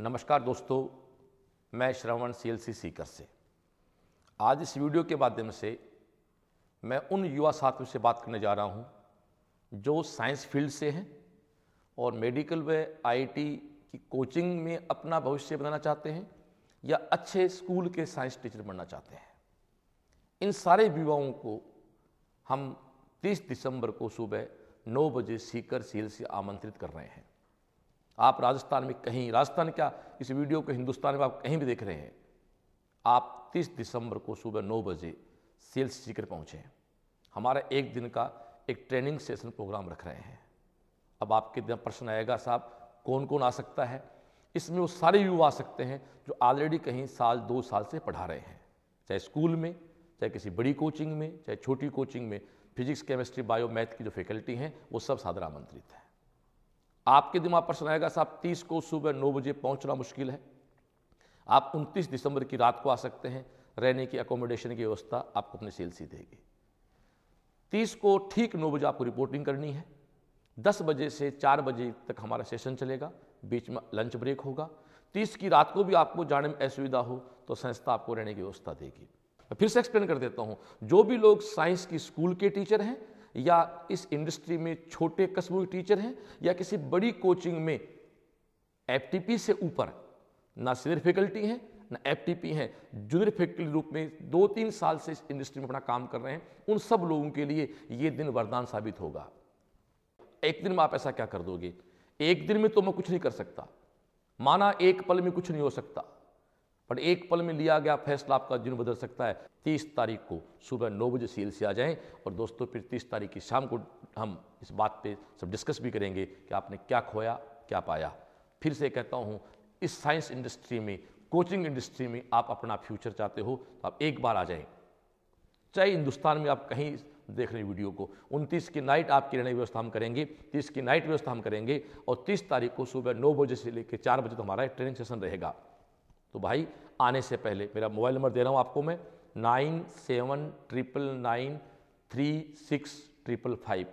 नमस्कार दोस्तों मैं श्रवण सी एल सी सीकर से आज इस वीडियो के माध्यम से मैं उन युवा साथियों से बात करने जा रहा हूं जो साइंस फील्ड से हैं और मेडिकल व आईटी की कोचिंग में अपना भविष्य बनाना चाहते हैं या अच्छे स्कूल के साइंस टीचर बनना चाहते हैं इन सारे युवाओं को हम 30 दिसंबर को सुबह 9 बजे सीकर सील आमंत्रित कर रहे हैं आप राजस्थान में कहीं राजस्थान क्या इस वीडियो को हिंदुस्तान में आप कहीं भी देख रहे हैं आप 30 दिसंबर को सुबह नौ बजे सेल्स सीकर पहुँचे हमारा एक दिन का एक ट्रेनिंग सेशन प्रोग्राम रख रहे हैं अब आपके दिन प्रश्न आएगा साहब कौन कौन आ सकता है इसमें वो सारे युवा आ सकते हैं जो ऑलरेडी कहीं साल दो साल से पढ़ा रहे हैं चाहे स्कूल में चाहे किसी बड़ी कोचिंग में चाहे छोटी कोचिंग में फिजिक्स केमिस्ट्री बायो मैथ की जो फैकल्टी हैं वो सब सादर आमंत्रित हैं आपके दिमाग प्रश्न आएगा साहब तीस को सुबह नौ बजे पहुंचना मुश्किल है आप उनतीस दिसंबर की रात को आ सकते हैं रहने की अकोमोडेशन की व्यवस्था आपको अपने सेल सी देगी तीस को ठीक नौ बजे आपको रिपोर्टिंग करनी है दस बजे से चार बजे तक हमारा सेशन चलेगा बीच में लंच ब्रेक होगा तीस की रात को भी आपको जाने में असुविधा हो तो संस्था आपको रहने की व्यवस्था देगी फिर से एक्सप्लेन कर देता हूँ जो भी लोग साइंस की स्कूल के टीचर हैं या इस इंडस्ट्री में छोटे कस्बों के टीचर हैं या किसी बड़ी कोचिंग में एफ से ऊपर ना सीनियर फैकल्टी हैं ना एफ हैं जूनियर फैकल्टी रूप में दो तीन साल से इस इंडस्ट्री में अपना काम कर रहे हैं उन सब लोगों के लिए ये दिन वरदान साबित होगा एक दिन में आप ऐसा क्या कर दोगे एक दिन में तो मैं कुछ नहीं कर सकता माना एक पल में कुछ नहीं हो सकता पर एक पल में लिया गया फैसला आपका दिन बदल सकता है तीस तारीख को सुबह नौ बजे सील से आ जाएं और दोस्तों फिर तीस तारीख की शाम को हम इस बात पे सब डिस्कस भी करेंगे कि आपने क्या खोया क्या पाया फिर से कहता हूँ इस साइंस इंडस्ट्री में कोचिंग इंडस्ट्री में आप अपना फ्यूचर चाहते हो तो आप एक बार आ जाएं चाहे हिंदुस्तान में आप कहीं देख रहे वीडियो को उनतीस की नाइट आपकी रहने व्यवस्था हम करेंगे तीस की नाइट व्यवस्था हम करेंगे और तीस तारीख को सुबह नौ बजे से लेकर चार बजे तो हमारा ट्रेनिंग सेशन रहेगा तो भाई आने से पहले मेरा मोबाइल नंबर दे रहा हूँ आपको मैं nine seven triple nine three six triple five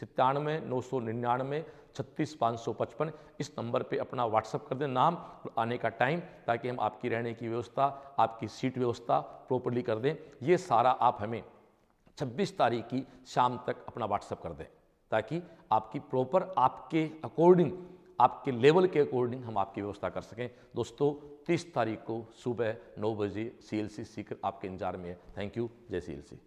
सितानवे नौ सौ निन्यानवे छत्तीस पाँच सौ पचपन इस नंबर पे अपना व्हाट्सअप कर दें नाम और आने का टाइम ताकि हम आपकी रहने की व्यवस्था आपकी सीट व्यवस्था प्रॉपरली कर दें ये सारा आप हमें 26 तारीख की शाम तक अपना व्हाट्सअप कर दें ताकि आपकी प्रॉपर आपके अकॉर्डिंग आपके लेवल के अकॉर्डिंग हम आपकी व्यवस्था कर सकें दोस्तों तीस तारीख को सुबह नौ बजे सी एल सी सीकर आपके इंतजार में है थैंक यू जय सी एल सी